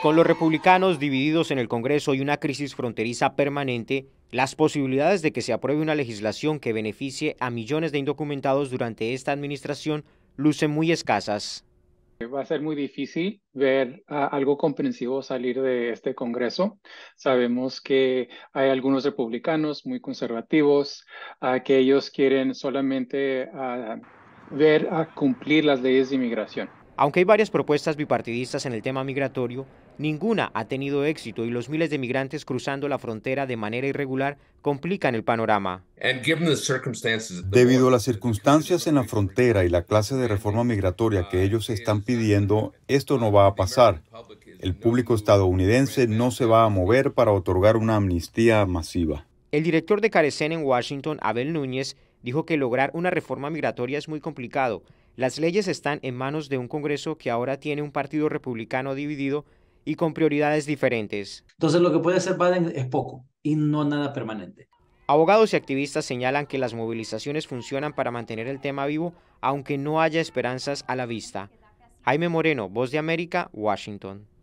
Con los republicanos divididos en el Congreso y una crisis fronteriza permanente, las posibilidades de que se apruebe una legislación que beneficie a millones de indocumentados durante esta administración lucen muy escasas. Va a ser muy difícil ver ah, algo comprensivo salir de este Congreso. Sabemos que hay algunos republicanos muy conservativos, ah, que ellos quieren solamente ah, ver cumplir las leyes de inmigración. Aunque hay varias propuestas bipartidistas en el tema migratorio, ninguna ha tenido éxito y los miles de migrantes cruzando la frontera de manera irregular complican el panorama. Debido a las circunstancias en la frontera y la clase de reforma migratoria que ellos están pidiendo, esto no va a pasar. El público estadounidense no se va a mover para otorgar una amnistía masiva. El director de Carecen en Washington, Abel Núñez, dijo que lograr una reforma migratoria es muy complicado las leyes están en manos de un Congreso que ahora tiene un partido republicano dividido y con prioridades diferentes. Entonces lo que puede hacer Biden es poco y no nada permanente. Abogados y activistas señalan que las movilizaciones funcionan para mantener el tema vivo, aunque no haya esperanzas a la vista. Jaime Moreno, Voz de América, Washington.